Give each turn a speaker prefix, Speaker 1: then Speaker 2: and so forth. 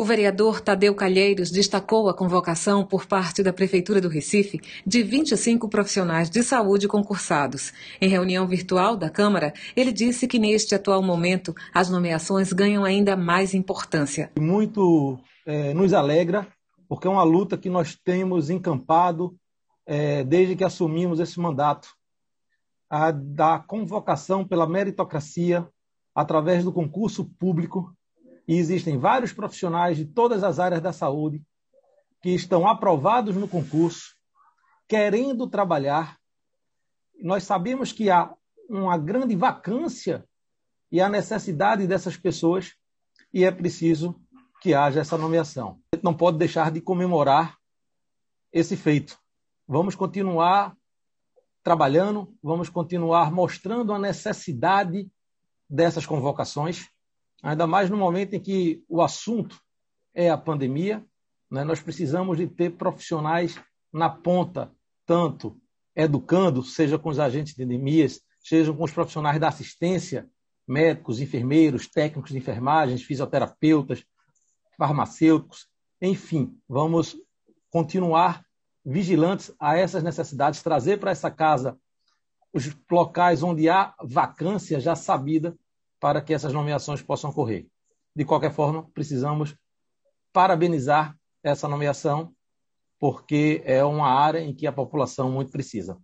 Speaker 1: O vereador Tadeu Calheiros destacou a convocação por parte da Prefeitura do Recife de 25 profissionais de saúde concursados. Em reunião virtual da Câmara, ele disse que neste atual momento as nomeações ganham ainda mais importância.
Speaker 2: Muito é, nos alegra, porque é uma luta que nós temos encampado é, desde que assumimos esse mandato. A, da convocação pela meritocracia através do concurso público e existem vários profissionais de todas as áreas da saúde que estão aprovados no concurso, querendo trabalhar. Nós sabemos que há uma grande vacância e a necessidade dessas pessoas, e é preciso que haja essa nomeação. A gente não pode deixar de comemorar esse feito. Vamos continuar trabalhando, vamos continuar mostrando a necessidade dessas convocações ainda mais no momento em que o assunto é a pandemia, né? nós precisamos de ter profissionais na ponta, tanto educando, seja com os agentes de endemias, seja com os profissionais da assistência, médicos, enfermeiros, técnicos de enfermagem, fisioterapeutas, farmacêuticos, enfim, vamos continuar vigilantes a essas necessidades, trazer para essa casa os locais onde há vacância já sabida para que essas nomeações possam ocorrer. De qualquer forma, precisamos parabenizar essa nomeação, porque é uma área em que a população muito precisa.